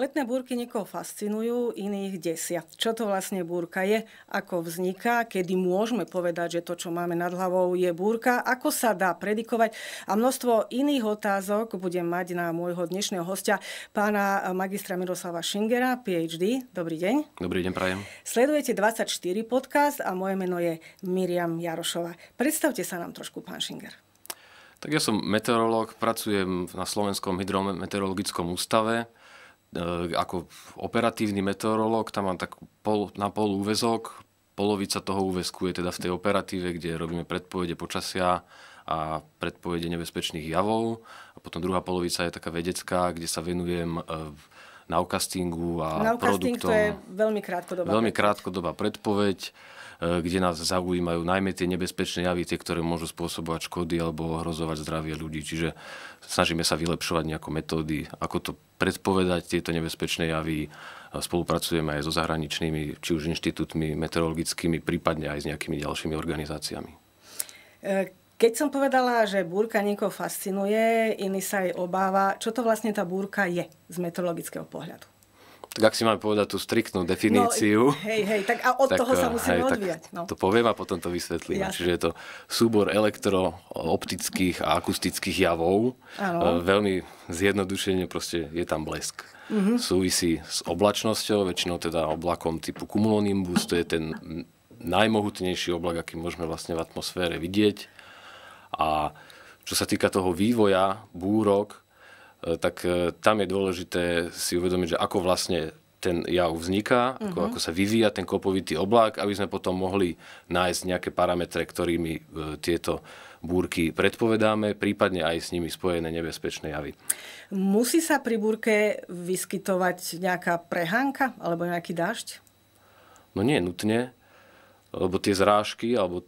Letné búrky niekoho fascinujú, iných desia. Čo to vlastne búrka je, ako vzniká, kedy môžeme povedať, že to, čo máme nad hlavou, je búrka, ako sa dá predikovať a množstvo iných otázok budem mať na môjho dnešného hostia, pána magistra Miroslava Šingera, PhD. Dobrý deň. Dobrý deň, prajem. Sledujete 24 podcast a moje meno je Miriam Jarošova. Predstavte sa nám trošku, pán Šinger. Tak ja som meteorológ, pracujem na Slovenskom hydrometeorologickom ústave E, ako operatívny meteorológ, tam mám tak pol, na pol úvezok, polovica toho úvezku je teda v tej operatíve, kde robíme predpovede počasia a predpovede nebezpečných javov. A potom druhá polovica je taká vedecká, kde sa venujem e, naukastingu a Nowcasting produktom. to je veľmi krátkodobá Veľmi predpoveď. krátkodobá predpoveď E, kde nás zaujímajú najmä tie nebezpečné javy, tie, ktoré môžu spôsobovať škody alebo ohrozovať zdravie ľudí. Čiže snažíme sa vylepšovať nejaké metódy, ako to predpovedať tieto nebezpečné javy. E, spolupracujeme aj so zahraničnými, či už inštitútmi meteorologickými, prípadne aj s nejakými ďalšími organizáciami. E, keď som povedala, že búrka niekoho fascinuje, iný sa jej obáva, čo to vlastne tá búrka je z meteorologického pohľadu? Tak ak si máme povedať tú striktnú no, definíciu. No, hej, hej, tak a od tak, toho sa eh, musíme hej, odvíjať. No. To poviem a potom to vysvetlím. Jasne. Čiže je to súbor elektrooptických a akustických javov. Ano. Eh, veľmi zjednodušene proste je tam blesk. Uh-huh. Súvisí s oblačnosťou, väčšinou teda oblakom typu cumulonimbus, to je ten najmohutnejší oblak, aký môžeme vlastne v atmosfére vidieť. A čo sa týka toho vývoja búrok, E, tak e, tam je dôležité si uvedomiť, že ako vlastne ten jav vzniká, ako, mm-hmm. ako sa vyvíja ten kopovitý oblak, aby sme potom mohli nájsť nejaké parametre, ktorými e, tieto búrky predpovedáme, prípadne aj s nimi spojené nebezpečné javy. Musí sa pri búrke vyskytovať nejaká prehánka alebo nejaký dážď? No nie nutne, lebo tie zrážky alebo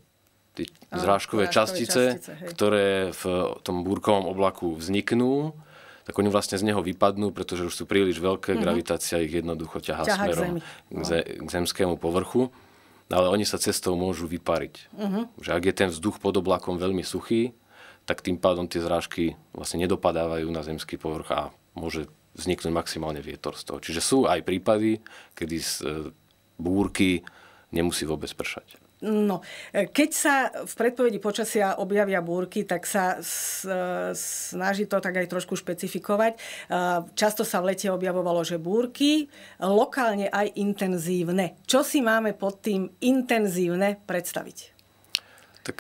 tie zrážkové, zrážkové častice, častice ktoré v tom búrkovom oblaku vzniknú, tak oni vlastne z neho vypadnú, pretože už sú príliš veľké, mm-hmm. gravitácia ich jednoducho ťahá, ťahá smerom k, k, ze, k zemskému povrchu, ale oni sa cestou môžu vypariť. Mm-hmm. Že ak je ten vzduch pod oblakom veľmi suchý, tak tým pádom tie zrážky vlastne nedopadávajú na zemský povrch a môže vzniknúť maximálne vietor z toho. Čiže sú aj prípady, kedy z e, búrky nemusí vôbec pršať. No, e, keď sa v predpovedi počasia objavia búrky, tak sa e, snaží to tak aj trošku špecifikovať. E, často sa v lete objavovalo, že búrky, lokálne aj intenzívne. Čo si máme pod tým intenzívne predstaviť? Tak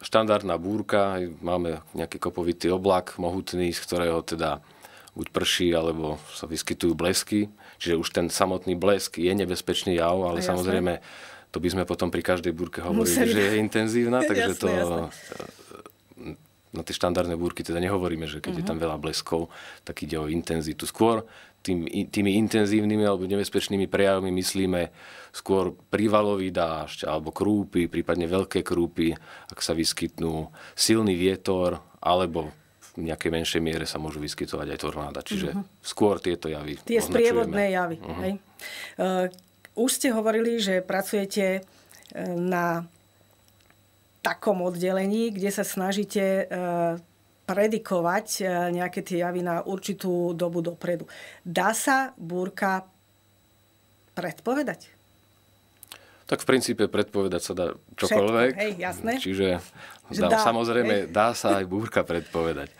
štandardná búrka, máme nejaký kopovitý oblak mohutný, z ktorého teda buď prší, alebo sa vyskytujú blesky. Čiže už ten samotný blesk je nebezpečný jav, ale samozrejme to by sme potom pri každej búrke hovorili, Museli. že je intenzívna, takže jasné, to... Jasné. Eh, na tie štandardné búrky teda nehovoríme, že keď uh-huh. je tam mhm. veľa bleskov, tak ide o intenzitu. Skôr tým, tými intenzívnymi alebo nebezpečnými prejavmi myslíme skôr prívalový dážď alebo krúpy, prípadne veľké krúpy, ak sa vyskytnú silný vietor alebo v nejakej menšej miere sa môžu vyskytovať aj tornáda. Čiže uh-huh. skôr tieto javy. Tie sprievodné javy. Uh-huh. Hej? Eh, už ste hovorili, že pracujete e, na takom oddelení, kde sa snažíte e, predikovať e, nejaké tie javy na určitú dobu dopredu. Dá sa búrka predpovedať? Tak v princípe predpovedať sa dá čokoľvek. Všetko, hej, jasné. Čiže dá, dá, samozrejme hej. dá sa aj búrka predpovedať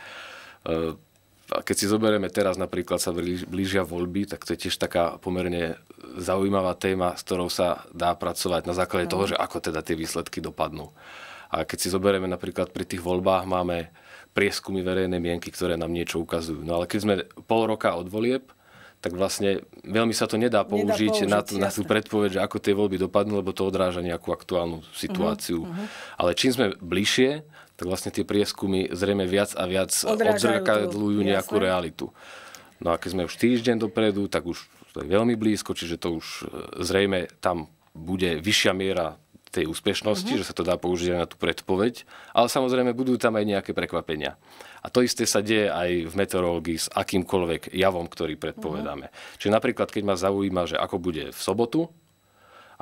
keď si zoberieme teraz napríklad sa blížia voľby, tak to je tiež taká pomerne zaujímavá téma, s ktorou sa dá pracovať na základe toho, mhm. že ako teda tie výsledky dopadnú. A keď si zoberieme napríklad pri tých voľbách, máme prieskumy verejnej mienky, ktoré nám niečo ukazujú. No ale keď sme pol roka od volieb, tak vlastne veľmi sa to nedá použiť, nedá použiť na, na tú predpoveď, že ako tie voľby dopadnú, lebo to odráža nejakú aktuálnu situáciu. Uh-huh, uh-huh. Ale čím sme bližšie tak vlastne tie prieskumy zrejme viac a viac odzrkadľujú nejakú jasné. realitu. No a keď sme už týždeň dopredu, tak už to je veľmi blízko, čiže to už e, zrejme tam bude vyššia miera tej úspešnosti, mm-hmm. že sa to dá použiť aj na tú predpoveď, ale samozrejme budú tam aj nejaké prekvapenia. A to isté sa deje aj v meteorológii s akýmkoľvek javom, ktorý predpovedáme. Mm-hmm. Čiže napríklad, keď ma zaujíma, že ako bude v sobotu,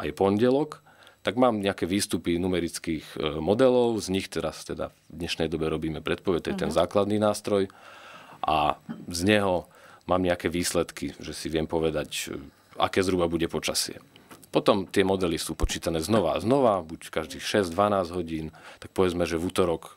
aj pondelok, tak mám nejaké výstupy numerických e, modelov, z nich teraz teda v dnešnej dobe robíme predpoveď to je ten mhm. základný nástroj a z neho mám nejaké výsledky, že si viem povedať, e, aké zhruba bude počasie. Potom tie modely sú počítané znova a znova, buď každých 6-12 hodín, tak povedzme, že v útorok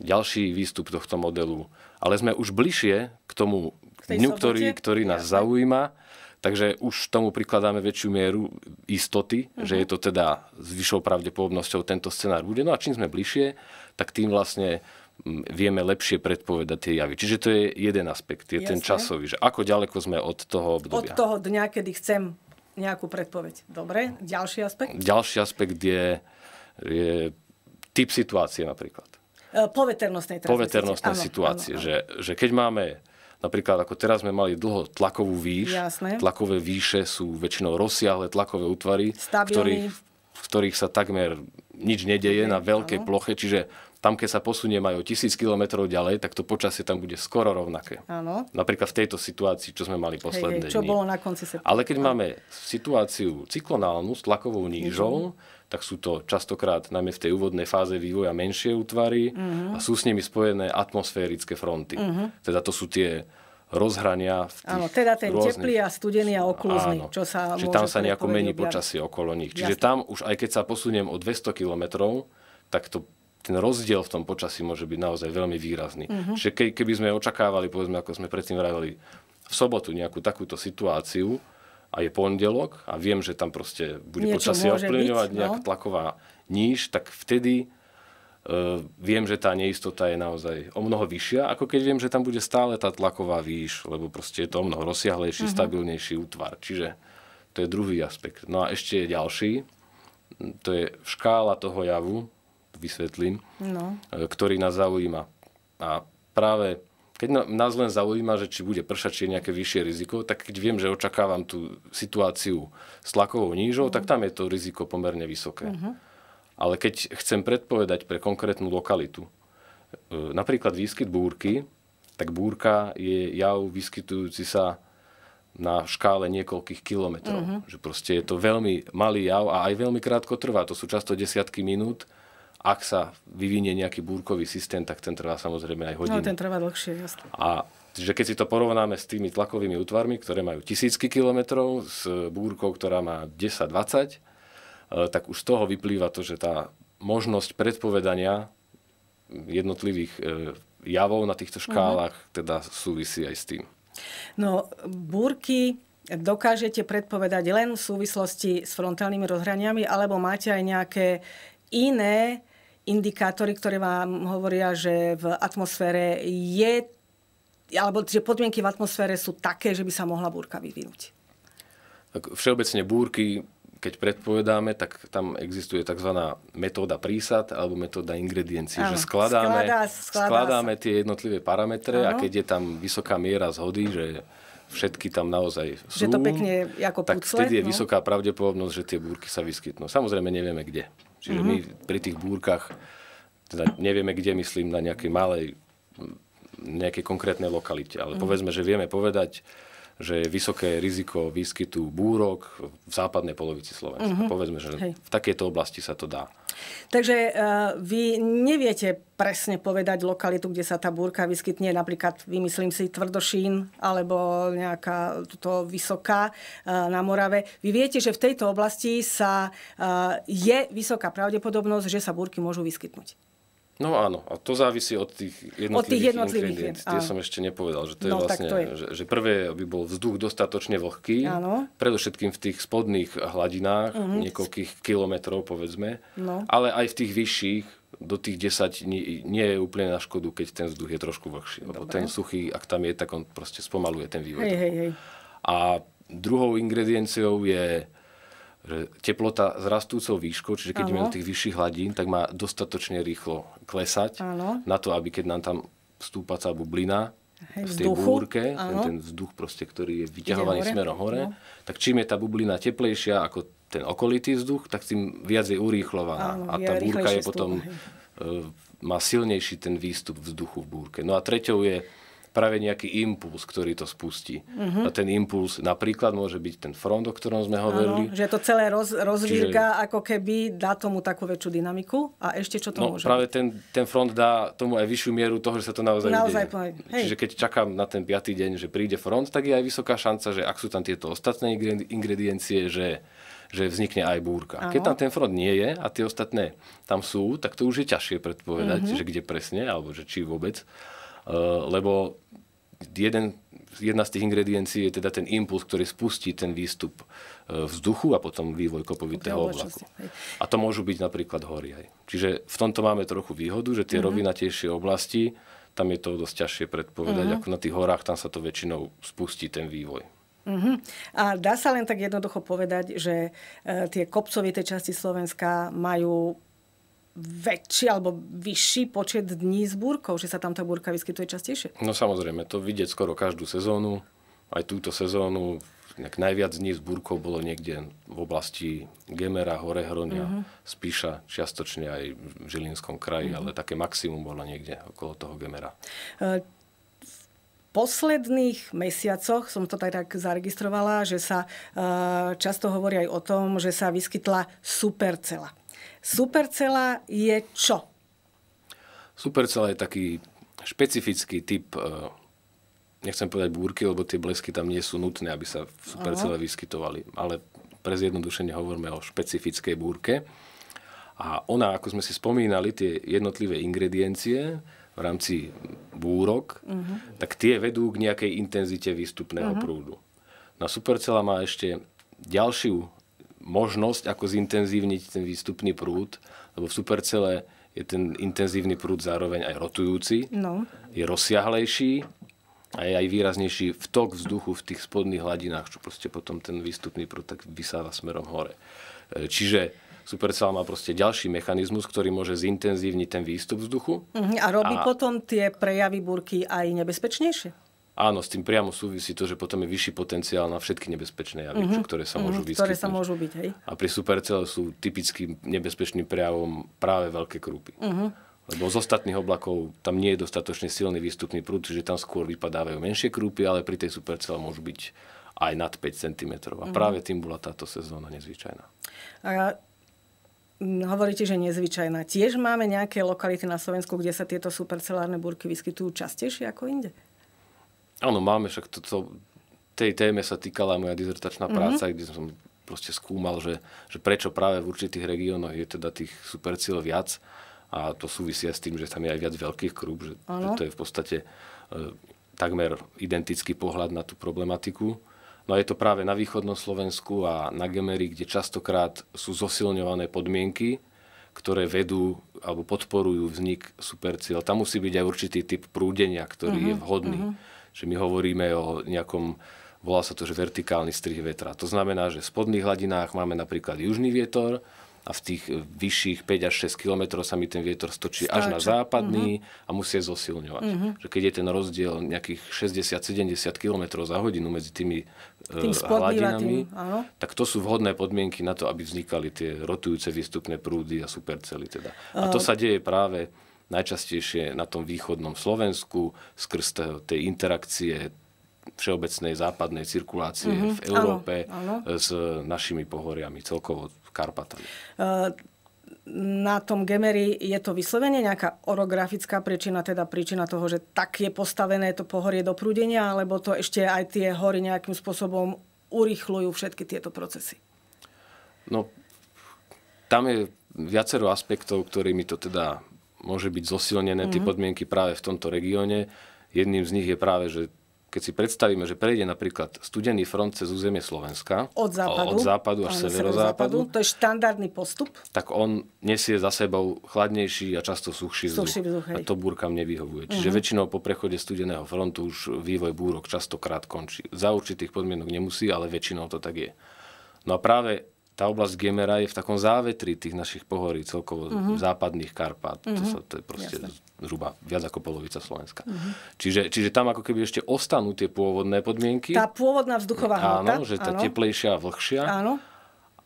ďalší výstup tohto modelu, ale sme už bližšie k tomu k dňu, ktorý, ktorý nás ja. zaujíma Takže už tomu prikladáme väčšiu mieru istoty, uh-huh. že je to teda s vyššou pravdepodobnosťou tento scenár bude. No a čím sme bližšie, tak tým vlastne mm, vieme lepšie predpovedať tie javy. Čiže to je jeden aspekt, je Jasne. ten časový, že ako ďaleko sme od toho obdobia. Od toho dňa, kedy chcem nejakú predpoveď. Dobre, ďalší aspekt? Ďalší aspekt je, je typ situácie napríklad. E, poveternostnej, poveternostnej situácie. Áno, áno. Že, že keď máme Napríklad ako teraz sme mali dlho tlakovú výš, Jasné. tlakové výše sú väčšinou rozsiahle tlakové útvary, Stabilný. ktorých v ktorých sa takmer nič nedeje na veľkej ploche, čiže tam, keď sa posunie majú tisíc kilometrov ďalej, tak to počasie tam bude skoro rovnaké. Áno. Napríklad v tejto situácii, čo sme mali posledné hej, hej, čo dni. bolo na konci septembra. Ale keď máme situáciu cyklonálnu s tlakovou nížou, mm-hmm. tak sú to častokrát najmä v tej úvodnej fáze vývoja menšie útvary mm-hmm. a sú s nimi spojené atmosférické fronty. Mm-hmm. Teda to sú tie rozhrania. V tých Áno, teda ten rôznych... teplý a studený a okluzný, Áno. čo sa Čiže tam sa teda nejako mení objaviť. počasie okolo nich. Čiže Jasne. tam už aj keď sa posuniem o 200 kilometrov, tak to ten rozdiel v tom počasí môže byť naozaj veľmi výrazný. Uh-huh. Čiže ke, keby sme očakávali, povedzme, ako sme predtým vravili, v sobotu nejakú takúto situáciu a je pondelok a viem, že tam proste bude Niečo počasie ovplyvňovať no? nejaká tlaková níž, tak vtedy Ehm, viem, že tá neistota je naozaj o mnoho vyššia, ako keď viem, že tam bude stále tá tlaková výš, lebo proste je to o mnoho rozsiahlejší, mm-hmm. stabilnejší útvar. Čiže to je druhý aspekt. No a ešte je ďalší, hm, to je škála toho javu, vysvetlím, no. Ehm, ktorý nás zaujíma. A práve keď no, nás len zaujíma, že či bude pršať, či je nejaké vyššie riziko, tak keď viem, že očakávam tú situáciu s tlakovou nížou, mm-hmm. tak tam je to riziko pomerne vysoké. Mm-hmm. Ale keď chcem predpovedať pre konkrétnu lokalitu, e, napríklad výskyt búrky, tak búrka je jav vyskytujúci sa na škále niekoľkých kilometrov. Mm-hmm. Že proste je to veľmi malý jav a aj veľmi krátko trvá. To sú často desiatky minút. Ak sa vyvinie nejaký búrkový systém, tak ten trvá samozrejme aj no, hodiny. No, ten trvá dlhšie, jasne. A že keď si to porovnáme s tými tlakovými útvarmi, ktoré majú tisícky kilometrov, s búrkou, ktorá má 10-20, Eh, tak už z toho vyplýva to, že tá možnosť predpovedania jednotlivých eh, javov na týchto škálach uh-huh. teda súvisí aj s tým. No, búrky dokážete predpovedať len v súvislosti s frontálnymi rozhraniami, alebo máte aj nejaké iné indikátory, ktoré vám hovoria, že v atmosfére je, alebo že podmienky v atmosfére sú také, že by sa mohla búrka vyvinúť? Tak všeobecne búrky keď predpovedáme, tak tam existuje tzv. metóda prísad alebo metóda ingrediencií, že skladáme, skladá, skladá skladáme tie jednotlivé parametre ano. a keď je tam vysoká miera zhody, že všetky tam naozaj sú, že to pekne ako tak pucle, vtedy je no? vysoká pravdepodobnosť, že tie búrky sa vyskytnú. Samozrejme nevieme kde. Čiže mm-hmm. my mhm. pri tých búrkach, teda nevieme kde, myslím, na nejakej malej, nejakej konkrétnej lokalite, ale mm-hmm. povedzme, že vieme povedať, že je vysoké riziko výskytu búrok v západnej polovici Slovenska. Uh-huh. Mhm. Povedzme, že Hej. v takejto oblasti sa to dá. Takže uh, vy neviete presne povedať lokalitu, kde sa tá búrka vyskytne, napríklad vymyslím si Tvrdošín alebo nejaká tuto vysoká uh, na Morave. Vy viete, že v tejto oblasti sa, uh, je vysoká pravdepodobnosť, že sa búrky môžu vyskytnúť. No áno, a to závisí od tých jednotlivých, od tých jednotlivých ingredient. Tie som ešte nepovedal, že to no, je vlastne, to je. Že, že prvé by bol vzduch dostatočne vlhký, áno. predovšetkým v tých spodných hladinách, uh-huh. niekoľkých kilometrov povedzme, no. ale aj v tých vyšších, do tých 10 nie, nie je úplne na škodu, keď ten vzduch je trošku vlhší, lebo ten suchý, ak tam je, tak on proste spomaluje ten vývoj. Hej, hej, hej. A druhou ingredienciou je že teplota s rastúcou výškou, čiže keď ideme do tých vyšších hladín, tak má dostatočne rýchlo klesať ano. na to, aby keď nám tam vstúpa tá bublina Hej, tej vzduchu, búrke, ten, ten vzduch, proste, ktorý je vyťahovaný smerom hore, no. tak čím je tá bublina teplejšia ako ten okolitý vzduch, tak tým viac je urýchlovaná. Ano, a tá búrka je potom, vstup, e, má silnejší ten výstup vzduchu v búrke. No a treťou je práve nejaký impuls, ktorý to spustí. Uh-huh. A ten impuls napríklad môže byť ten front, o ktorom sme hovorili. Áno, že to celé roz, rozvírka, Čiže... ako keby dá tomu takú väčšiu dynamiku. A ešte čo to no, môže? Práve ten, ten front dá tomu aj vyššiu mieru toho, že sa to naozaj, naozaj deje. Hej. Čiže keď čakám na ten piatý deň, že príde front, tak je aj vysoká šanca, že ak sú tam tieto ostatné ingrediencie, že že vznikne aj búrka. Aho. Keď tam ten front nie je a tie ostatné tam sú, tak to už je ťažšie predpovedať, mm-hmm. že kde presne, alebo že či vôbec. Eh, lebo jeden, jedna z tých ingrediencií je teda ten impuls, ktorý spustí ten výstup eh, vzduchu a potom vývoj kopovitého oblaku. A to môžu byť napríklad hory. Aj. Čiže v tomto máme trochu výhodu, že tie mm-hmm. rovinatejšie oblasti, tam je to dosť ťažšie predpovedať, mm-hmm. ako na tých horách, tam sa to väčšinou spustí ten vývoj. Uh-huh. A dá sa len tak jednoducho povedať, že e, tie kopcovité časti Slovenska majú väčší alebo vyšší počet dní s búrkou, že sa tam tá búrka vyskytuje častejšie? No samozrejme, to vidieť skoro každú sezónu. Aj túto sezónu nejak najviac dní s búrkou bolo niekde v oblasti Gemera, Horehronia, uh-huh. Mhm. Spíša, čiastočne aj v Žilinskom kraji, uh-huh. ale také maximum bolo niekde okolo toho Gemera. Uh, posledných mesiacoch som to tak, tak zaregistrovala, že sa e, často hovorí aj o tom, že sa vyskytla supercela. Supercela je čo? Supercela je taký špecifický typ, e, nechcem povedať búrky, lebo tie blesky tam nie sú nutné, aby sa v supercele vyskytovali, ale pre zjednodušenie hovoríme o špecifickej búrke. A ona, ako sme si spomínali, tie jednotlivé ingrediencie v rámci búrok, uh-huh. tak tie vedú k nejakej intenzite výstupného uh-huh. prúdu. Na no supercela má ešte ďalšiu možnosť, ako zintenzívniť ten výstupný prúd, lebo v supercele je ten intenzívny prúd zároveň aj rotujúci, no. je rozsiahlejší a je aj výraznejší vtok vzduchu v tých spodných hladinách, čo proste potom ten výstupný prúd tak vysáva smerom hore. E, čiže Supercell má proste ďalší mechanizmus, ktorý môže zintenzívniť ten výstup vzduchu. Mhm, a robí a... potom tie prejavy burky aj nebezpečnejšie? áno, s tým priamo súvisí to, že potom je vyšší potenciál na všetky nebezpečné javy, mm-hmm. ktoré sa mhm. môžu mm-hmm. Ktoré sa môžu byť, hej. A pri supercele sú typickým nebezpečným prejavom práve veľké krúpy. Mm-hmm lebo z ostatných oblakov tam nie je dostatočne silný výstupný prúd, čiže tam skôr vypadávajú menšie krúpy, ale pri tej supercele môžu byť aj nad 5 cm. A mm-hmm. práve tým bola táto sezóna nezvyčajná. A hovoríte, že nezvyčajná. Tiež máme nejaké lokality na Slovensku, kde sa tieto supercelárne búrky vyskytujú častejšie ako inde? Áno, máme však to, to, tej téme sa týkala moja dizertačná mhm. práca, mm-hmm. kde som proste skúmal, že, že prečo práve v určitých regiónoch je teda tých supercíl viac a to súvisia s tým, že tam je aj viac veľkých krúb, že, že to je v podstate e, takmer identický pohľad na tú problematiku. No je to práve na východnom Slovensku a na Gemery, kde častokrát sú zosilňované podmienky, ktoré vedú alebo podporujú vznik supercíl. Tam musí byť aj určitý typ prúdenia, ktorý mm-hmm. je mhm, vhodný. Mm-hmm že my hovoríme o nejakom, volá sa to, že vertikálny strih vetra. To znamená, že v spodných hladinách máme napríklad južný vietor, a v tých vyšších 5 až 6 km sa mi ten vietor stočí Stáča. až na západný uh-huh. a musí zosilňovať. Uh-huh. Že keď je ten rozdiel nejakých 60-70 km za hodinu medzi tými e, Tým uh, hladinami, tým, tak to sú vhodné podmienky na to, aby vznikali tie rotujúce výstupné prúdy a supercely. Teda. A to sa deje práve najčastejšie na tom východnom Slovensku skrz tej interakcie všeobecnej západnej cirkulácie mm-hmm. v Európe ano, ano. s našimi pohoriami, celkovo Karpatami. na tom Gemery je to vyslovene nejaká orografická príčina, teda príčina toho, že tak je postavené to pohorie do prúdenia, alebo to ešte aj tie hory nejakým spôsobom urýchľujú všetky tieto procesy? No, tam je viacero aspektov, ktorými to teda môže byť zosilnené mm-hmm. tie mhm. podmienky práve v tomto regióne. Jedným z nich je práve, že keď si predstavíme, že prejde napríklad studený front cez územie Slovenska, od západu, od západu až severozápadu, to je štandardný postup, tak on nesie za sebou chladnejší a často suchší vzduch. Suchší vzduch a to búrkam nevyhovuje. Uh-huh. Čiže mhm. väčšinou po prechode studeného frontu už vývoj búrok častokrát končí. Za určitých podmienok nemusí, ale väčšinou to tak je. No a práve tá oblasť Gemera je v takom závetri tých našich pohorí celkovo mm-hmm. západných Karpát. Mm-hmm. To, mhm. sa, to je proste Jasne. zhruba viac ako polovica Slovenska. Mm-hmm. Čiže, čiže tam ako keby ešte ostanú tie pôvodné podmienky. Tá pôvodná vzduchová hmota. Áno, že tá áno. teplejšia a vlhšia. Áno.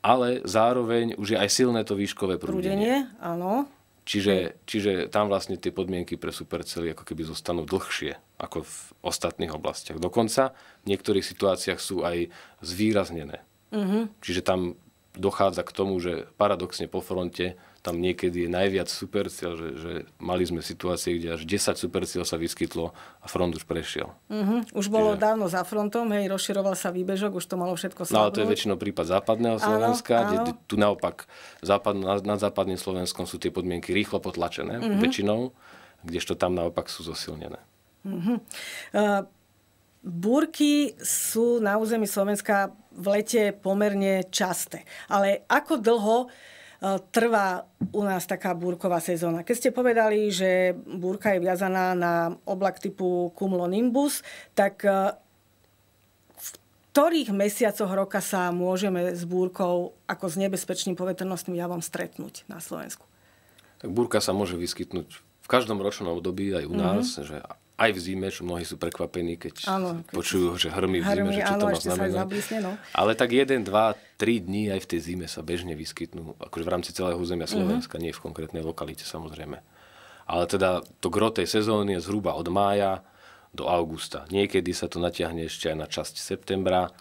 Ale zároveň už je aj silné to výškové prúdenie. Prúdenie, áno. Čiže, čiže tam vlastne tie podmienky pre supercely ako keby zostanú dlhšie ako v ostatných oblastiach. Dokonca v niektorých situáciách sú aj zvýraznené. Mm-hmm. Čiže tam dochádza k tomu, že paradoxne po fronte tam niekedy je najviac supercel, že, že mali sme situácie, kde až 10 supercel sa vyskytlo a front už prešiel. Uh-huh. Už bolo Čiže... dávno za frontom, hej, rozširoval sa výbežok, už to malo všetko slabnúť. No ale to je väčšinou prípad západného Slovenska, áno, kde áno. tu naopak západ, na, na západným Slovenskom sú tie podmienky rýchlo potlačené, uh-huh. väčšinou, kdežto tam naopak sú zosilnené. Uh-huh. Uh, búrky sú na území Slovenska v lete pomerne časté. Ale ako dlho e, trvá u nás taká búrková sezóna. Keď ste povedali, že búrka je viazaná na oblak typu cumulonimbus, tak e, v ktorých mesiacoch roka sa môžeme s búrkou ako s nebezpečným poveternostným javom stretnúť na Slovensku? Tak búrka sa môže vyskytnúť v každom ročnom období aj u mhm. nás, mm-hmm. že aj v zime, čo mnohí sú prekvapení, keď áno, keď počujú, že hrmy v zime, hrmi, že čo to má Zablísne, no. Ale tak jeden, dva, tri dní aj v tej zime sa bežne vyskytnú, akože v rámci celého územia mhm. Slovenska, mm-hmm. nie v konkrétnej lokalite samozrejme. Ale teda to gro tej sezóny je zhruba od mája do augusta. Niekedy sa to natiahne ešte aj na časť septembra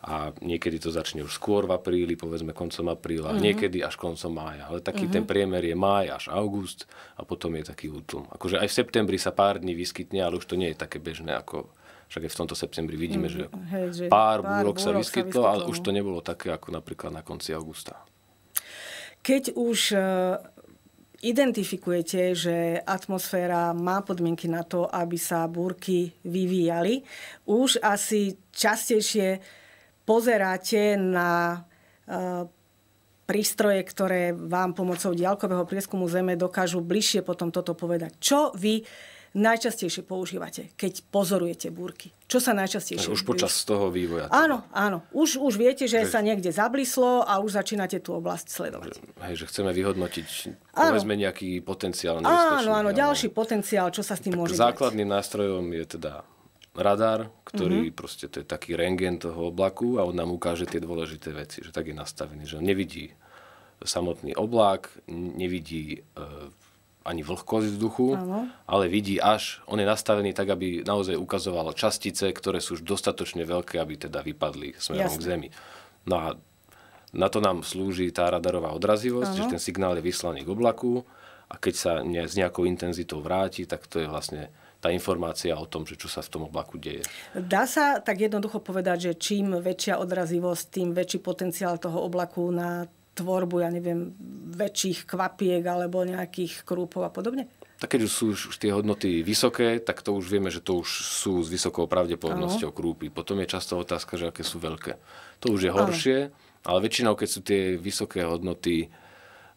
a niekedy to začne už skôr v apríli, povedzme koncom apríla, mm-hmm. niekedy až koncom mája. Ale taký mm-hmm. ten priemer je máj až august a potom je taký útlm. Akože aj v septembri sa pár dní vyskytne, ale už to nie je také bežné ako však aj v tomto septembri vidíme, mhm. že, hej, že pár, pár búrok, búrok sa vyskytlo, vyskytlo ale už no. to nebolo také ako napríklad na konci augusta. Keď už e, identifikujete, že atmosféra má podmienky na to, aby sa búrky vyvíjali, už asi častejšie pozeráte na e, prístroje, ktoré vám pomocou diaľkového prieskumu Zeme dokážu bližšie potom toto povedať. Čo vy najčastejšie používate, keď pozorujete búrky? Čo sa najčastejšie... Už počas toho vývoja. Teda. Áno, áno. Už, už viete, že Hej. sa niekde zablislo a už začínate tú oblasť sledovať. Hej, že chceme vyhodnotiť, áno. povedzme, nejaký potenciál Áno, áno, áno, ďalší potenciál, čo sa s tým tak môže Základným dať. nástrojom je teda radar, ktorý mm-hmm. proste to je taký rengen toho oblaku a on nám ukáže tie dôležité veci, že tak je nastavený, že on nevidí samotný oblak, nevidí e, ani vlhkosť vzduchu, Áno. ale vidí až, on je nastavený tak, aby naozaj ukazoval častice, ktoré sú už dostatočne veľké, aby teda vypadli smerom Jasne. k Zemi. No a na to nám slúži tá radarová odrazivosť, Áno. že ten signál je vyslaný k oblaku a keď sa ne, s nejakou intenzitou vráti, tak to je vlastne tá informácia o tom, že čo sa v tom oblaku deje? Dá sa tak jednoducho povedať, že čím väčšia odrazivosť, tým väčší potenciál toho oblaku na tvorbu, ja neviem, väčších kvapiek alebo nejakých krúpov a podobne? Tak keď už sú už tie hodnoty vysoké, tak to už vieme, že to už sú s vysokou pravdepodobnosťou krúpy. Potom je často otázka, že aké sú veľké. To už je horšie, ano. ale väčšinou, keď sú tie vysoké hodnoty eh,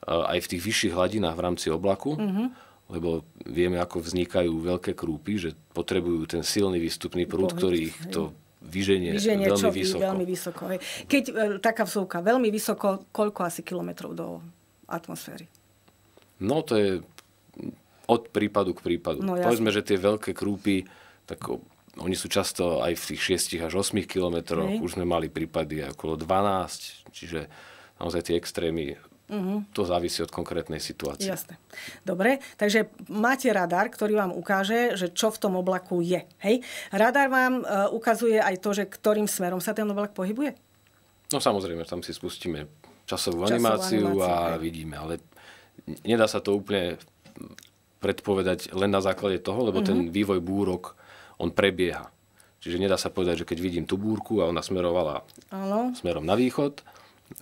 aj v tých vyšších hladinách v rámci oblaku, uh-huh lebo vieme, ako vznikajú veľké krúpy, že potrebujú ten silný výstupný prúd, ktorý ich to vyženie, vyženie veľmi, čo, vysoko. veľmi vysoko. Hej. Keď e, taká vzúka, veľmi vysoko, koľko asi kilometrov do atmosféry? No to je od prípadu k prípadu. No, Povedzme, že tie veľké krúpy, tak oni sú často aj v tých 6 až 8 kilometroch. Už sme mali prípady aj okolo 12, čiže naozaj tie extrémy Uh-huh. To závisí od konkrétnej situácie. Jasné. Dobre, takže máte radar, ktorý vám ukáže, že čo v tom oblaku je. Hej? Radar vám uh, ukazuje aj to, že ktorým smerom sa ten oblak pohybuje? No samozrejme, tam si spustíme časovú, časovú animáciu, animáciu a vidíme, ale nedá sa to úplne predpovedať len na základe toho, lebo uh-huh. ten mhm. vývoj búrok, on prebieha. Čiže nedá sa povedať, že keď vidím tú búrku a ona smerovala ano. smerom na východ,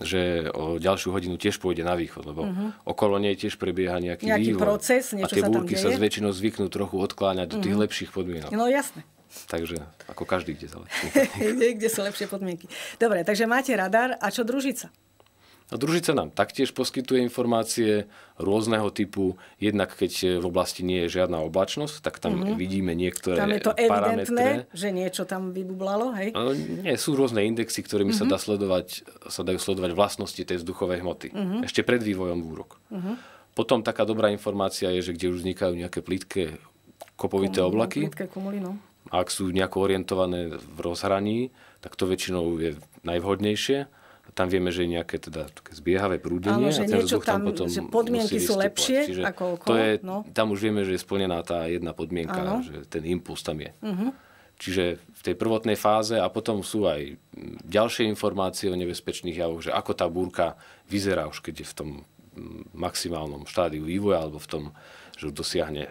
že o ďalšiu hodinu tiež pôjde na východ, lebo uh-huh. okolo nej tiež prebieha nejaký, nejaký vývoj. proces, niečo A tie sa búrky tam deje. sa zväčšinou zvyknú trochu odkláňať uh-huh. do tých mhm. lepších podmienok. No jasné. Takže ako každý, kde sa lepšie. kde sú lepšie podmienky. Dobre, takže máte radar a čo družica? družica nám taktiež poskytuje informácie rôzneho typu, jednak keď e, v oblasti nie je žiadna oblačnosť, tak tam mm-hmm. vidíme niektoré Tam je to parametre. evidentné, že niečo tam vybublalo, hej? No, nie, sú rôzne indexy, ktorými mm-hmm. sa, mhm. dá sledovať, sa dajú sledovať vlastnosti tej vzduchovej hmoty. Mm-hmm. Ešte pred vývojom búrok. Mm-hmm. Potom taká dobrá informácia je, že kde už vznikajú nejaké plítke kopovité Kumulino, oblaky. Plítke kumuli, no. ak sú nejako orientované v rozhraní, tak to väčšinou je najvhodnejšie tam vieme, že je nejaké teda také zbiehavé prúdenie. Áno, že a ten niečo tam, potom že podmienky sú lepšie Čiže ako okolo. To je, no. Tam už vieme, že je splnená tá jedna podmienka, áno. že ten impuls tam je. Uh-huh. Čiže v tej prvotnej fáze a potom sú aj ďalšie informácie o nebezpečných javoch, že ako tá búrka vyzerá už, keď je v tom mm, maximálnom štádiu vývoja alebo v tom, že dosiahne e,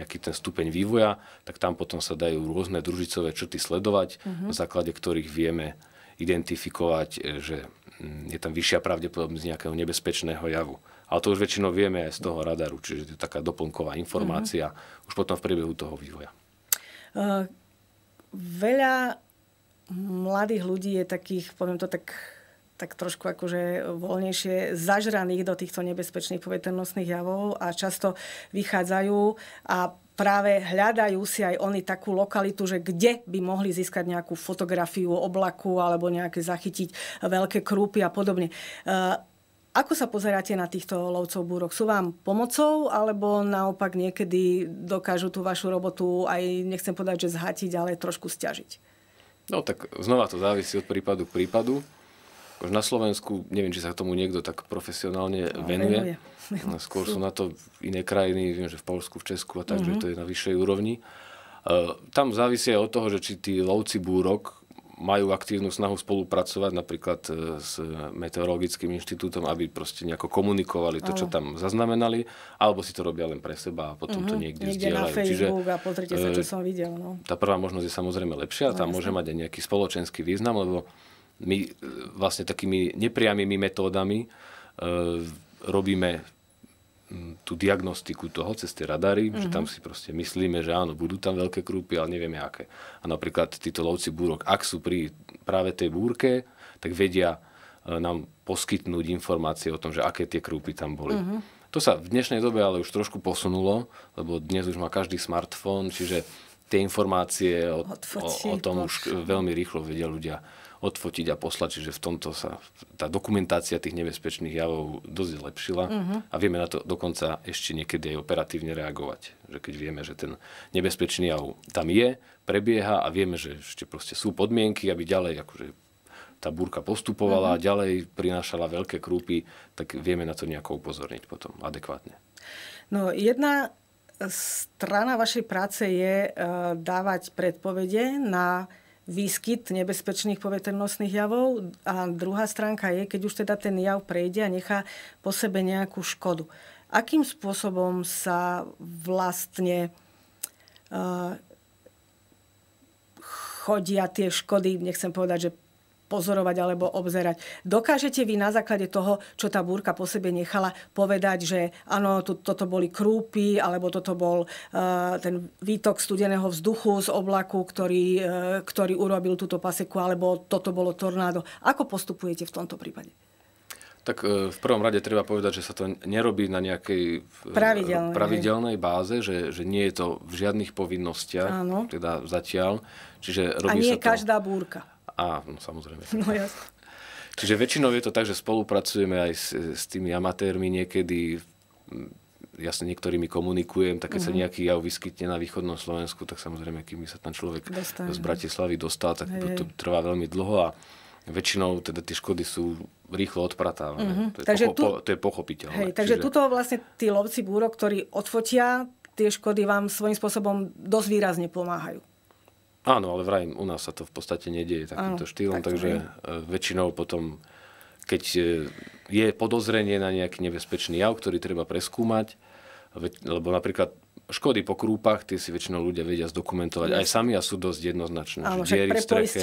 nejaký ten stupeň vývoja, tak tam potom sa dajú rôzne družicové črty sledovať, uh-huh. na základe ktorých vieme, identifikovať, e, že mm, je tam vyššia pravdepodobnosť nejakého nebezpečného javu. Ale to už väčšinou vieme aj z toho radaru, čiže to je taká doplnková informácia mm-hmm. už potom v priebehu toho vývoja. Uh, veľa mladých ľudí je takých, poviem to tak, tak trošku akože voľnejšie zažraných do týchto nebezpečných poveternostných javov a často vychádzajú a práve hľadajú si aj oni takú lokalitu, že kde by mohli získať nejakú fotografiu oblaku alebo nejaké zachytiť veľké krúpy a podobne. E, ako sa pozeráte na týchto lovcov búrok? Sú vám pomocou, alebo naopak niekedy dokážu tú vašu robotu aj, nechcem povedať, že zhatiť, ale trošku stiažiť? No tak znova to závisí od prípadu k prípadu. Už akože na Slovensku, neviem, či sa tomu niekto tak profesionálne no, venuje. venuje. Skôr sú na to iné krajiny, viem, že v Polsku, v Česku a tak, mm-hmm. že mhm. to je na vyššej úrovni. E, tam závisí aj od toho, že či tí lovci búrok majú aktívnu snahu spolupracovať napríklad e, s meteorologickým inštitútom, aby proste nejako komunikovali to, čo tam zaznamenali, alebo si to robia len pre seba a potom uh-huh, to mhm. niekde, niekde zdieľajú. Na Čiže, a pozrite sa, e, čo som videl. No. Tá prvá možnosť je samozrejme lepšia, no, tam jasne. môže mať aj nejaký spoločenský význam, lebo my e, vlastne takými nepriamými metódami e, robíme tú diagnostiku toho cez tie radary, mm-hmm. že mhm. tam si proste myslíme, že áno, budú tam veľké krúpy, ale nevieme aké. A napríklad títo lovci búrok, ak sú pri práve tej búrke, tak vedia e, nám poskytnúť informácie o tom, že aké tie krúpy tam boli. Mm-hmm. To sa v dnešnej dobe ale už trošku posunulo, lebo dnes už má každý smartfón, čiže tie informácie o, o, o tom už veľmi rýchlo vedia ľudia odfotiť a poslať, že v tomto sa tá dokumentácia tých nebezpečných javov dosť zlepšila uh-huh. a vieme na to dokonca ešte niekedy aj operatívne reagovať. Že keď vieme, že ten nebezpečný jav tam je, prebieha a vieme, že ešte proste sú podmienky, aby ďalej akože tá búrka postupovala uh-huh. a mhm. ďalej prinášala veľké krúpy, tak vieme na to nejako upozorniť potom adekvátne. No jedna strana vašej práce je e, dávať predpovede na výskyt nebezpečných poveternostných javov a druhá stránka je, keď už teda ten jav prejde a nechá po sebe nejakú škodu. Akým spôsobom sa vlastne uh, chodia tie škody, nechcem povedať, že pozorovať alebo obzerať. Dokážete vy na základe toho, čo tá búrka po sebe nechala, povedať, že áno, to, toto boli krúpy, alebo toto bol uh, ten výtok studeného vzduchu z oblaku, ktorý, uh, ktorý urobil túto paseku, alebo toto bolo tornádo. Ako postupujete v tomto prípade? Tak eh, v prvom rade treba povedať, že sa to nerobí na nejakej pravidelnej, pravidelnej báze, že, že nie je to v žiadnych povinnostiach, Áno. teda zatiaľ. Čiže robí A nie sa to, každá búrka. A no, samozrejme. No, jasne. Čiže väčšinou je to tak, že spolupracujeme aj s, s tými amatérmi niekedy. s niektorými komunikujem, tak keď uh-huh. sa mhm. nejaký jav vyskytne na východnom Slovensku, tak samozrejme, kým sa tam človek Dostane. z Bratislavy dostal, tak hey. to trvá veľmi dlho a väčšinou teda tie škody sú rýchlo odpratávané. Uh-huh. To, je takže pocho- tu... po- to je pochopiteľné. Hej, takže Čiže... tuto vlastne tí lovci búrok, ktorí odfotia, tie škody vám svojím spôsobom dosť výrazne pomáhajú. Áno, ale vraj u nás sa to v podstate nedieje takýmto áno, štýlom, tak takže je. E, väčšinou potom, keď e, je podozrenie na nejaký nebezpečný jav, ktorý treba preskúmať, lebo napríklad škody po krúpach, tie si väčšinou ľudia vedia zdokumentovať. Aj sami a sú dosť jednoznačné. Áno, Diery streche,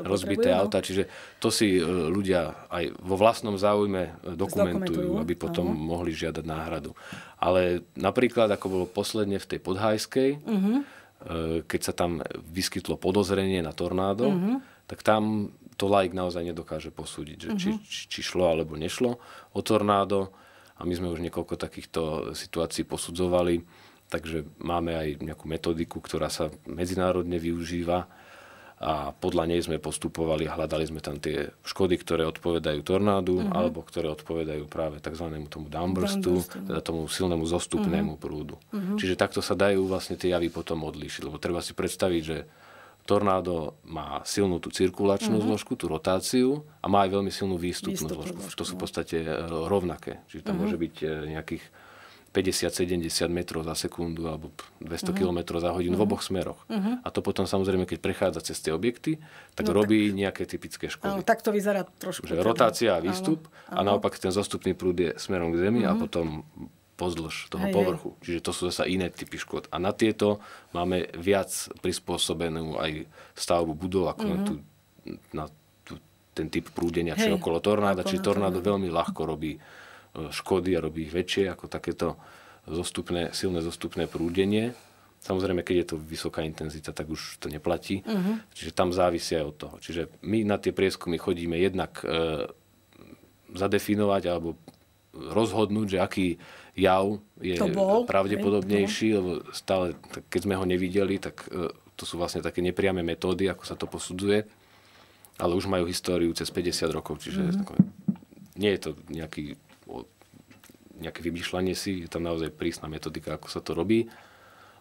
rozbité no. auta, čiže to si e, ľudia aj vo vlastnom záujme dokumentujú, aby potom áno. mohli žiadať náhradu. Ale napríklad, ako bolo posledne v tej Podhajskej, uh-huh E, keď sa tam vyskytlo podozrenie na tornádo, mm-hmm. tak tam to laik naozaj nedokáže posúdiť, že mm-hmm. či, či šlo alebo nešlo o tornádo. A my sme už niekoľko takýchto situácií posudzovali, takže máme aj nejakú metodiku, ktorá sa medzinárodne využíva a podľa nej sme postupovali a hľadali sme tam tie škody, ktoré odpovedajú tornádu uh-huh. alebo ktoré odpovedajú práve tzv. tomu downburstu, teda tomu silnému zostupnému uh-huh. prúdu. Uh-huh. Čiže takto sa dajú vlastne tie javy potom odlíšiť, lebo treba si predstaviť, že tornádo má silnú tú cirkulačnú uh-huh. zložku, tú rotáciu a má aj veľmi silnú výstupnú, výstupnú zložku. zložku. To sú v no. podstate e, rovnaké. Čiže tam uh-huh. môže byť e, nejakých 50-70 metrov za sekundu alebo 200 uh-huh. km za hodinu uh-huh. v mhm. oboch smeroch. Uh-huh. A to potom samozrejme, keď prechádza cez tie objekty, tak no, robí tak... nejaké typické škody. Áno, tak to vyzerá trošku. Že rotácia a výstup áno, áno. a naopak ten zostupný prúd je smerom k Zemi uh-huh. a mhm. potom pozdĺž toho hej, povrchu. Hej. Čiže to sú zase iné typy škod. A na tieto máme viac prispôsobenú aj stavbu budov, ako uh-huh. na, tú, na tú, ten typ prúdenia, či okolo tornáda, čiže tornádo veľmi ľahko robí škody a robí ich väčšie ako takéto zostupné, silné zostupné prúdenie. Samozrejme, keď je to vysoká intenzita, tak už to neplatí. Uh-huh. Čiže tam závisia aj od toho. Čiže my na tie prieskumy chodíme jednak e, zadefinovať alebo rozhodnúť, že aký jav je bol, pravdepodobnejší, lebo stále, keď sme ho nevideli, tak e, to sú vlastne také nepriame metódy, ako sa to posudzuje, ale už majú históriu cez 50 rokov, čiže uh-huh. nie je to nejaký nejaké vymýšľanie si, je tam naozaj prísna metodika, ako sa to robí.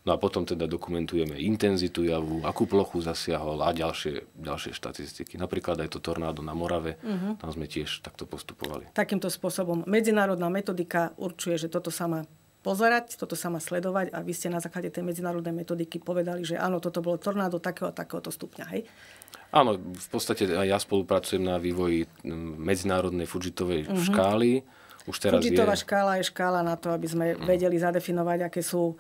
No a potom teda dokumentujeme intenzitu javu, akú plochu zasiahol a ďalšie, ďalšie štatistiky. Napríklad aj to tornádo na Morave, uh-huh. tam sme tiež takto postupovali. Takýmto spôsobom. Medzinárodná metodika určuje, že toto sa má pozerať, toto sa má sledovať a vy ste na základe tej medzinárodnej metodiky povedali, že áno, toto bolo tornádo takého a takéhoto stupňa, hej? Áno, v podstate ja spolupracujem na vývoji medzinárodnej Fujitovej uh-huh. Mhm. škály, už teraz je... škála je škála na to, aby sme mm. vedeli zadefinovať, aké sú,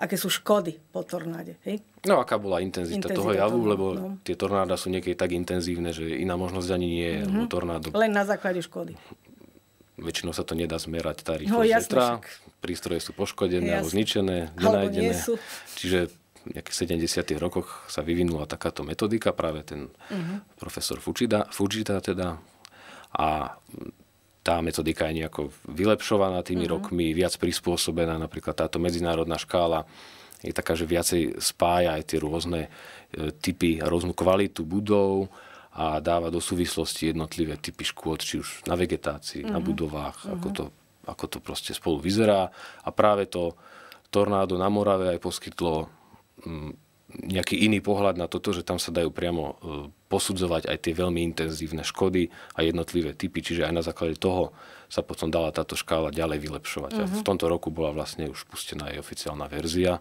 aké sú škody po tornáde. Hej? No aká bola intenzita, intenzita toho javu, toho, lebo no. tie tornáda sú niekedy tak intenzívne, že iná možnosť ani nie je mm-hmm. tornádo. Len na základe škody. Väčšinou sa to nedá zmerať, tá no, rýchlosť no, vetra, prístroje sú poškodené alebo zničené, nenájdené. sú. Čiže v nejakých 70. rokoch sa vyvinula takáto metodika, práve ten uh-huh. profesor Fujita, Fujita teda. A tá metodika je nejako vylepšovaná tými mm-hmm. rokmi, viac prispôsobená, napríklad táto medzinárodná škála je taká, že viacej spája aj tie rôzne e, typy a rôznu kvalitu budov a dáva do súvislosti jednotlivé typy škôd, či už na vegetácii, mm-hmm. na mhm. budovách, mm-hmm. ako, mhm. to, ako to proste spolu vyzerá. A práve to tornádo na Morave aj poskytlo mm, nejaký iný pohľad na toto, že tam sa dajú priamo e, posudzovať aj tie veľmi intenzívne škody a jednotlivé typy, čiže aj na základe toho sa potom dala táto škála ďalej vylepšovať. Uh-huh. A mhm. v tomto roku bola vlastne už pustená aj oficiálna verzia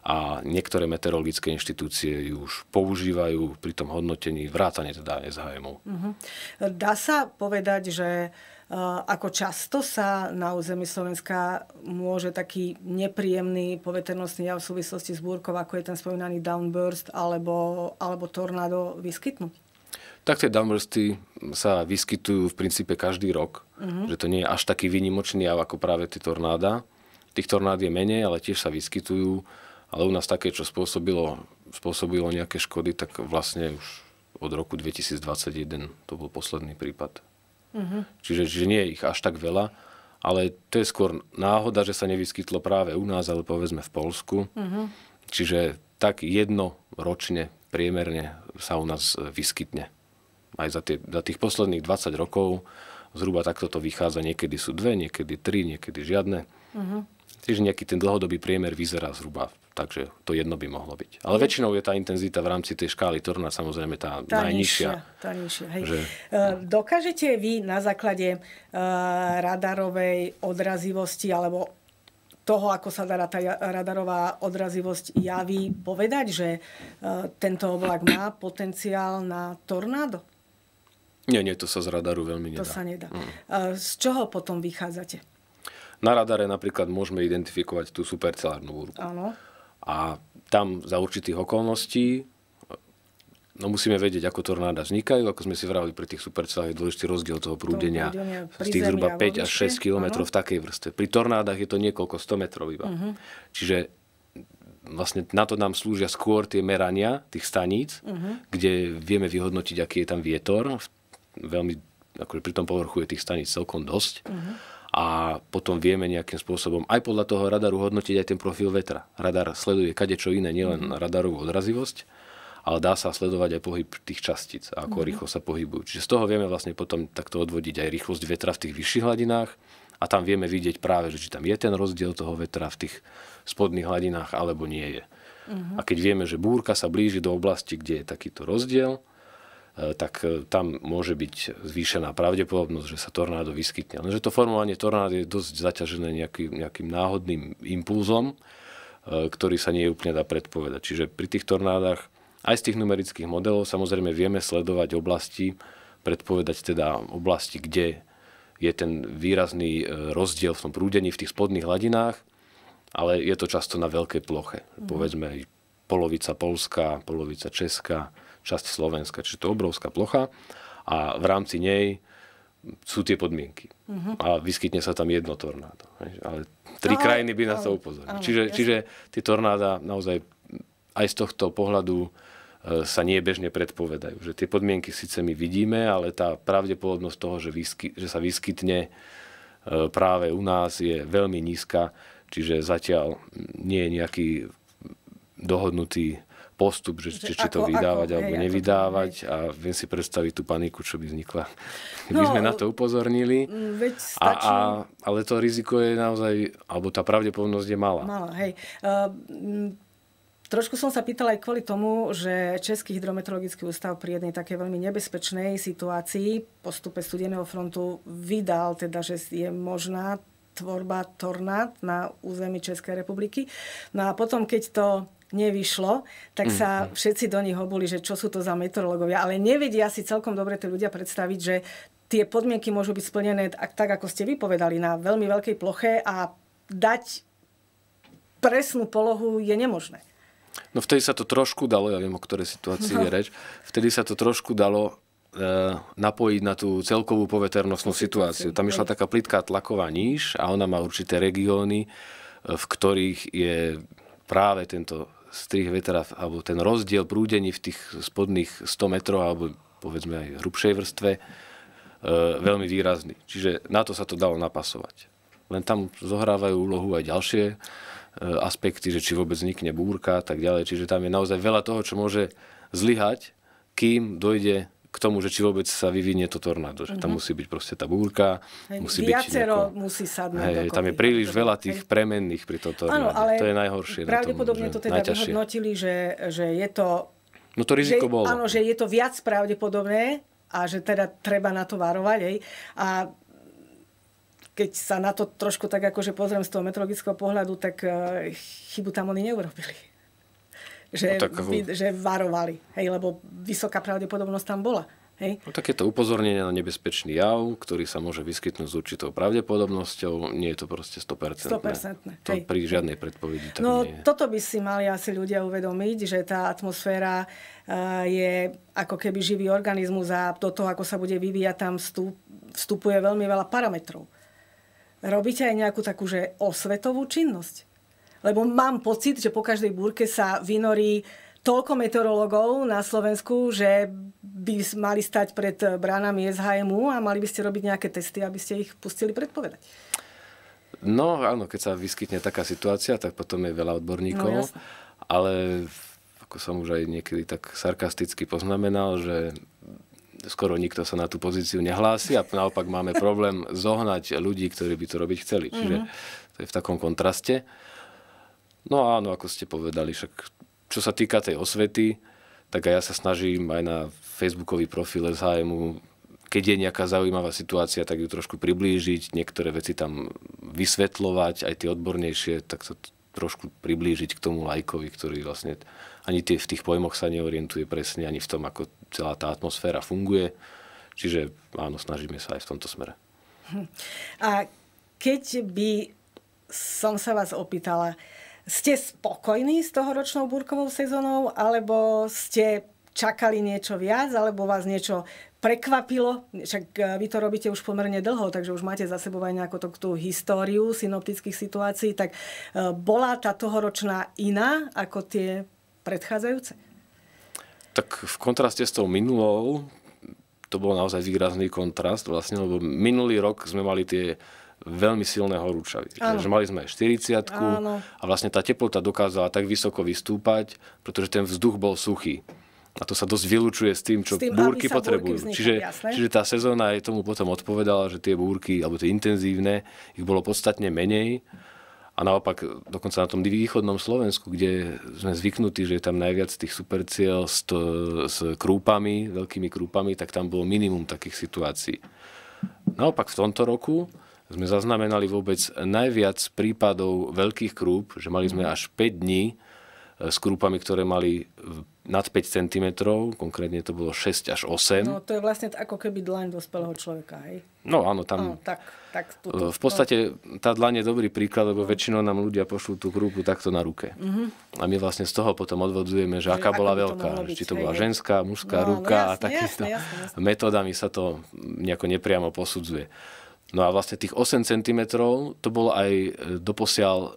a niektoré meteorologické inštitúcie ju už používajú pri tom hodnotení vrátane teda SHM-u. Uh-huh. Dá sa povedať, že Eh, ako často sa na území Slovenska môže taký nepríjemný poveternostný jav v súvislosti s búrkou, ako je ten spomínaný downburst alebo, alebo tornádo, vyskytnúť? Tak tie downbursty sa vyskytujú v princípe každý rok, mm-hmm. že to nie je až taký výnimočný jav ako práve tie tornáda. Tých tornád je menej, ale tiež sa vyskytujú. Ale u nás také, čo spôsobilo, spôsobilo nejaké škody, tak vlastne už od roku 2021 to bol posledný prípad. Uh-huh. Čiže, čiže nie je ich až tak veľa, ale to je skôr náhoda, že sa nevyskytlo práve u nás, ale povedzme v Polsku. Uh-huh. Čiže tak jedno ročne priemerne sa u nás vyskytne. Aj za, tie, za tých posledných 20 rokov zhruba takto to vychádza. Niekedy sú dve, niekedy tri, niekedy žiadne. Uh-huh. Čiže nejaký ten dlhodobý priemer vyzerá zhruba, takže to jedno by mohlo byť. Ale je. väčšinou je tá intenzita v rámci tej škály Torna samozrejme tá, tá najnižšia. Nižšia, tá nižšia, hej. Že, no. Dokážete vy na základe uh, radarovej odrazivosti alebo toho, ako sa tá radarová odrazivosť javí, povedať, že e, tento oblak má potenciál na tornádo? Nie, nie, to sa z radaru veľmi nedá. To sa nedá. Mm. Z čoho potom vychádzate? Na radare napríklad môžeme identifikovať tú supercelárnu búrku. Áno. A tam za určitých okolností No musíme vedieť, ako tornáda vznikajú, ako sme si vrali pri tých supercelách, je dôležitý rozdiel toho prúdenia, z tých zhruba 5 až 6 km v takej vrste. Pri tornádach je to niekoľko 100 metrov iba. Uh-huh. Čiže vlastne na to nám slúžia skôr tie merania tých staníc, uh-huh. kde vieme vyhodnotiť, aký je tam vietor. Veľmi, akože pri tom povrchu je tých staníc celkom dosť. Uh-huh a potom vieme nejakým spôsobom aj podľa toho radaru hodnotiť aj ten profil vetra. Radar sleduje čo iné, nielen mhm. radarovú odrazivosť, ale dá sa sledovať aj pohyb tých častíc ako mm-hmm. rýchlo sa pohybujú. Čiže z toho vieme vlastne potom takto odvodiť aj rýchlosť vetra v tých vyšších hladinách a tam vieme vidieť práve, že či tam je ten rozdiel toho vetra v tých spodných hladinách alebo nie je. Mm-hmm. A keď vieme, že búrka sa blíži do oblasti, kde je takýto rozdiel, Eh, tak eh, tam môže byť zvýšená pravdepodobnosť, že sa tornádo vyskytne. Lenže to formovanie tornáda je dosť zaťažené nejakým, nejakým náhodným impulzom, eh, ktorý sa nie úplne dá predpovedať. Čiže pri tých tornádach aj z tých numerických modelov samozrejme vieme sledovať oblasti, predpovedať teda oblasti, kde je ten výrazný rozdiel v tom prúdení v tých spodných hladinách, ale je to často na veľkej ploche. Mhm. Povedzme polovica Polska, polovica Česka, časť Slovenska. Čiže to je obrovská plocha a v rámci nej sú tie podmienky. Uh-huh. A vyskytne sa tam jedno tornádo. Ale tri no, krajiny by na to upozorili. Čiže, čiže tie tornáda naozaj aj z tohto pohľadu e, sa niebežne predpovedajú. Že tie podmienky síce my vidíme, ale tá pravdepodobnosť toho, že, vysky, že sa vyskytne e, práve u nás je veľmi nízka, čiže zatiaľ nie je nejaký dohodnutý postup, že, že či, či to vydávať ako, alebo hej, nevydávať a viem si predstaviť tú paniku, čo by vznikla. No, My sme na to upozornili. Mm, veď stačí... a, a, ale to riziko je naozaj, alebo tá pravdepodobnosť je malá. Malá, hej. Uh, Trošku som sa pýtala aj kvôli tomu, že Český hydrometeorologický ústav pri jednej také veľmi nebezpečnej situácii postupe studeného frontu vydal, teda, že je možná tvorba tornád na území Českej republiky. No a potom, keď to nevyšlo, tak sa mhm. všetci do nich obuli, že čo sú to za meteorológovia, ale nevedia si celkom dobre tie ľudia predstaviť, že tie podmienky môžu byť splnené tak, ako ste vypovedali, na veľmi veľkej ploche a dať presnú polohu je nemožné. No vtedy sa to trošku dalo, ja viem, o ktorej situácii no. je reč, vtedy sa to trošku dalo e, napojiť na tú celkovú poveternostnú situáciu. Tam išla taká plitká tlaková níž a ona má určité regióny, e, v ktorých je práve tento strih vetra, alebo ten rozdiel prúdení v tých spodných 100 metrov, alebo povedzme aj hrubšej vrstve, e, veľmi výrazný. Čiže na to sa to dalo napasovať. Len tam zohrávajú úlohu aj ďalšie e, aspekty, že či vôbec vznikne búrka a tak ďalej. Čiže tam je naozaj veľa toho, čo môže zlyhať, kým dojde k tomu, že či vôbec sa vyvinie to tornádo. Že tam mhm. musí byť proste tá búrka, musí Viacero byť... Nejako, musí sadnúť hej, dokopy, Tam je príliš dokopy. veľa tých premenných pri tom tornáde. Áno, ale to je najhoršie. Pravdepodobne na tom, to teda najťažšie. vyhodnotili, že, že je to... No to riziko že, bolo. Áno, že je to viac pravdepodobné a že teda treba na to varovať. Hej. A keď sa na to trošku tak akože pozriem z toho metrologického pohľadu, tak eh, chybu tam oni neurobili že, no, tak... že varovali, hej, lebo vysoká pravdepodobnosť tam bola. Hej. No, tak je to upozornenie na nebezpečný jav, ktorý sa môže vyskytnúť s určitou pravdepodobnosťou. Nie je to proste 100%. 100%. To hej. pri žiadnej predpovedi tak No nie toto by si mali asi ľudia uvedomiť, že tá atmosféra e, je ako keby živý organizmus a do toho, ako sa bude vyvíjať, tam vstup, vstupuje veľmi veľa parametrov. Robíte aj nejakú takú že osvetovú činnosť? lebo mám pocit, že po každej búrke sa vynorí toľko meteorológov na Slovensku, že by mali stať pred bránami SHMU a mali by ste robiť nejaké testy, aby ste ich pustili predpovedať. No áno, keď sa vyskytne taká situácia, tak potom je veľa odborníkov, no, ale ako som už aj niekedy tak sarkasticky poznamenal, že skoro nikto sa na tú pozíciu nehlási a naopak máme problém zohnať ľudí, ktorí by to robiť chceli. Čiže mhm. to je v takom kontraste. No áno, ako ste povedali, však čo sa týka tej osvety, tak aj ja sa snažím aj na facebookový profil SHM-u, keď je nejaká zaujímavá situácia, tak ju trošku priblížiť, niektoré veci tam vysvetľovať, aj tie odbornejšie, tak sa trošku priblížiť k tomu lajkovi, ktorý vlastne ani tie, v tých pojmoch sa neorientuje presne, ani v tom, ako celá tá atmosféra funguje. Čiže áno, snažíme sa aj v tomto smere. Hm. A keď by som sa vás opýtala, ste spokojní s tohoročnou búrkovou sezónou, alebo ste čakali niečo viac, alebo vás niečo prekvapilo, však e, vy to robíte už pomerne dlho, takže už máte za sebou aj nejakú tú históriu synoptických situácií, tak e, bola tá tohoročná iná ako tie predchádzajúce? Tak v kontraste s tou minulou, to bol naozaj výrazný kontrast vlastne, lebo minulý rok sme mali tie veľmi silné horúčavy. Takže mali sme 40 a vlastne tá teplota dokázala tak vysoko vystúpať, pretože ten vzduch bol suchý. A to sa dosť vylúčuje s tým, čo s tým, búrky potrebujú. Búrky čiže, čiže tá sezóna aj tomu potom odpovedala, že tie búrky, alebo tie intenzívne, ich bolo podstatne menej. A naopak, dokonca na tom východnom Slovensku, kde sme zvyknutí, že je tam najviac tých superciel s, to, s krúpami, veľkými krúpami, tak tam bolo minimum takých situácií. Naopak v tomto roku sme zaznamenali vôbec najviac prípadov veľkých krúb, že mali sme až 5 dní e, s krúpami, ktoré mali nad 5 cm, konkrétne to bolo 6 až 8. No to je vlastne ako keby dlaň dospelého človeka, hej? No áno, tam... No, tak, tak, tuto, e, v podstate no. tá dlaň je dobrý príklad, lebo väčšinou nám ľudia pošlú tú krúpu takto na ruke. Mm-hmm. A my vlastne z toho potom odvodzujeme, že aká bola veľká, byť, či to bola hej, ženská, mužská no, no ruka no, jasne, a takýmto metodami sa to nejako nepriamo posudzuje. No a vlastne tých 8 cm to bol aj e, doposiaľ e,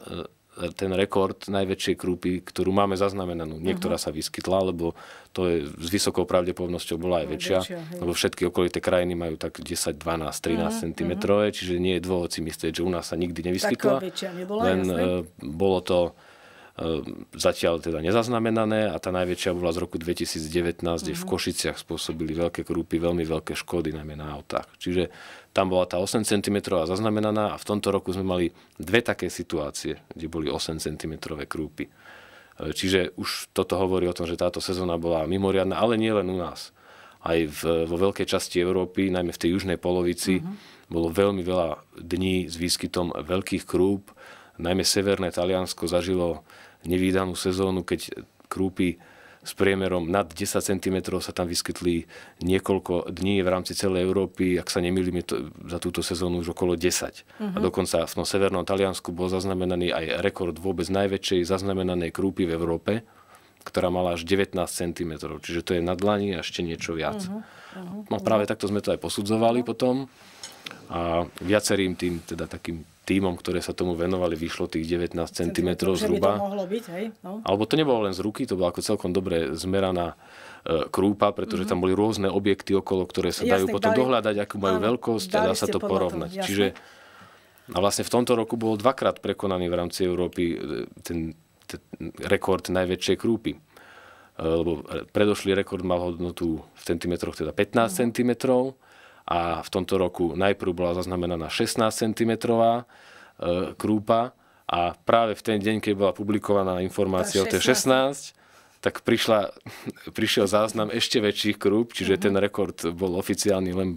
ten rekord najväčšej krúpy, ktorú máme zaznamenanú. Niektorá uh-huh. sa vyskytla, lebo to je s vysokou pravdepodobnosťou bola aj väčšia, väčšia lebo všetky okolité krajiny majú tak 10, 12, 13 uh-huh. cm, čiže nie je dôvod si myslieť, že u nás sa nikdy nevyskytla. Taká väčšia nebola, len jasné. E, bolo to Ehm, zatiaľ teda nezaznamenané a tá najväčšia bola z roku 2019, kde v mhm. Košiciach spôsobili veľké krúpy, veľmi veľké škody, najmä na autách. Čiže tam bola tá 8 cm zaznamenaná a v tomto roku sme mali dve také situácie, kde boli 8 cm krúpy. Ehm, čiže už toto hovorí o tom, že táto sezóna bola mimoriadná, ale nie len u nás. Aj v, vo veľkej časti Európy, najmä v tej južnej polovici, mm-hmm. bolo veľmi veľa dní s výskytom veľkých krúb. Najmä severné Taliansko zažilo nevýdanú sezónu, keď krúpy s priemerom nad 10 cm sa tam vyskytli niekoľko dní v rámci celej Európy, ak sa nemýlim, to, za túto sezónu už okolo 10. Uh-huh. A mhm. dokonca v tom severnom Taliansku bol zaznamenaný aj rekord vôbec najväčšej zaznamenanej krúpy v Európe, ktorá mala až 19 cm, čiže to je na dlani a ešte niečo viac. Uh-huh. Uh-huh. No práve takto sme to aj posudzovali potom a viacerým tým, teda takým týmom, ktoré sa tomu venovali, vyšlo tých 19 cm zhruba. To mohlo byť, hej? No. Alebo to nebolo len z ruky, to bola ako celkom dobre zmeraná e, krúpa, pretože mm-hmm. tam mhm. boli rôzne objekty okolo, ktoré sa jasne, dajú potom dali, dohľadať, akú majú veľkosť a dá sa to porovnať. Tom, Čiže a vlastne v tomto roku bol dvakrát prekonaný v rámci Európy e, ten, ten rekord najväčšej krúpy. E, lebo predošlý rekord mal hodnotu v centimetroch teda 15 mm. cm, a v tomto roku najprv bola zaznamenaná 16 cm e, krúpa a práve v ten deň, keď bola publikovaná informácia o tej 16, tak prišla, prišiel záznam ešte väčších krúb, čiže mm-hmm. ten mhm. rekord bol oficiálny len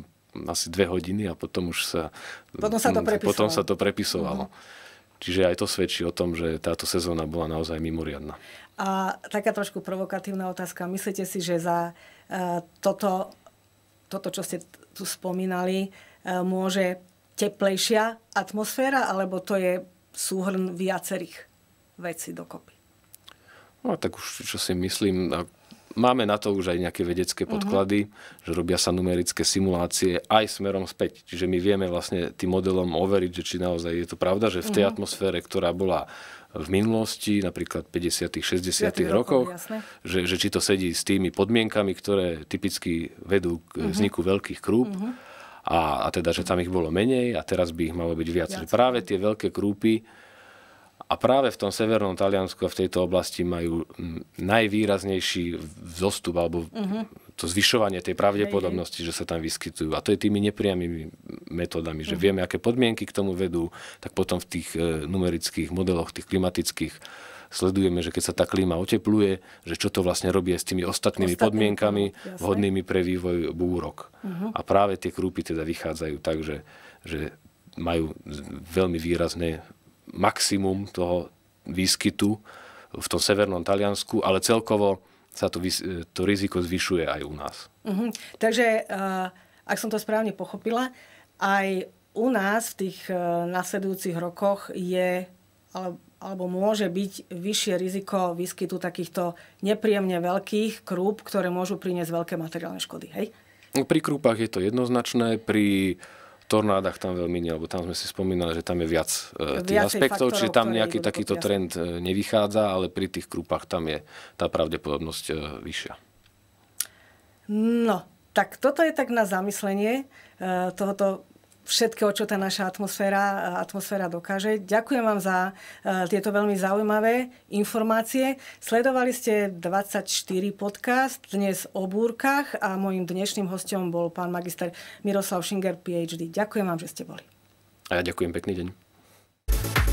asi dve hodiny a potom už sa... Potom sa to mm, prepisovalo. Potom sa to prepisovalo. Mm-hmm. Čiže aj to svedčí o tom, že táto sezóna bola naozaj mimoriadna. A taká trošku provokatívna otázka. Myslíte si, že za uh, toto, toto, čo ste tu spomínali, e, môže teplejšia atmosféra, alebo to je súhrn viacerých vecí dokopy? No tak už čo si myslím, máme na to už aj nejaké vedecké mhm. podklady, uh-huh. že robia sa numerické simulácie aj smerom späť. Čiže my vieme vlastne tým modelom overiť, že či naozaj je to pravda, že v tej uh-huh. atmosfére, ktorá bola v minulosti, napríklad 50 60 rokoch, že, že či to sedí s tými podmienkami, ktoré typicky vedú k uh-huh. vzniku veľkých krúp. uh-huh. A, a teda, že tam ich bolo menej a teraz by ich malo byť viac. viac. Práve tie veľké krúpy a práve v tom severnom Taliansku a v tejto oblasti majú najvýraznejší vzostup alebo uh-huh to zvyšovanie tej pravdepodobnosti, že sa tam vyskytujú. A to je tými nepriamými metodami, že hm. vieme, aké podmienky k tomu vedú, tak potom v tých e, numerických modeloch, tých klimatických sledujeme, že keď sa tá klíma otepluje, že čo to vlastne robí s tými ostatnými Ostatný, podmienkami jasne. vhodnými pre vývoj búrok. Uh-huh. Mhm. A práve tie krúpy teda vychádzajú tak, že, že majú veľmi výrazné maximum toho výskytu v tom severnom Taliansku, ale celkovo sa to, e, to riziko zvyšuje aj u nás. Mm-hmm. Takže, e, ak som to správne pochopila, aj u nás v tých e, nasledujúcich rokoch je alebo môže byť vyššie riziko výskytu takýchto nepríjemne veľkých krúb, ktoré môžu priniesť veľké materiálne škody. Hej? No, pri krúpach je to jednoznačné, pri uh, tornádach tam veľmi nie, lebo tam sme si spomínali, že tam je viac uh, tých aspektov, čiže tam nejaký takýto jasný. trend e, nevychádza, ale pri tých krupách tam je tá pravdepodobnosť uh, vyššia. No, tak toto je tak na zamyslenie uh, tohoto všetkého, čo tá naša atmosféra, e, atmosféra dokáže. Ďakujem vám za e, tieto veľmi zaujímavé informácie. Sledovali ste 24 podcast dnes o búrkach a môjim dnešným hostom bol pán magister Miroslav Šinger, PhD. Ďakujem vám, že ste boli. A ja ďakujem, pekný deň.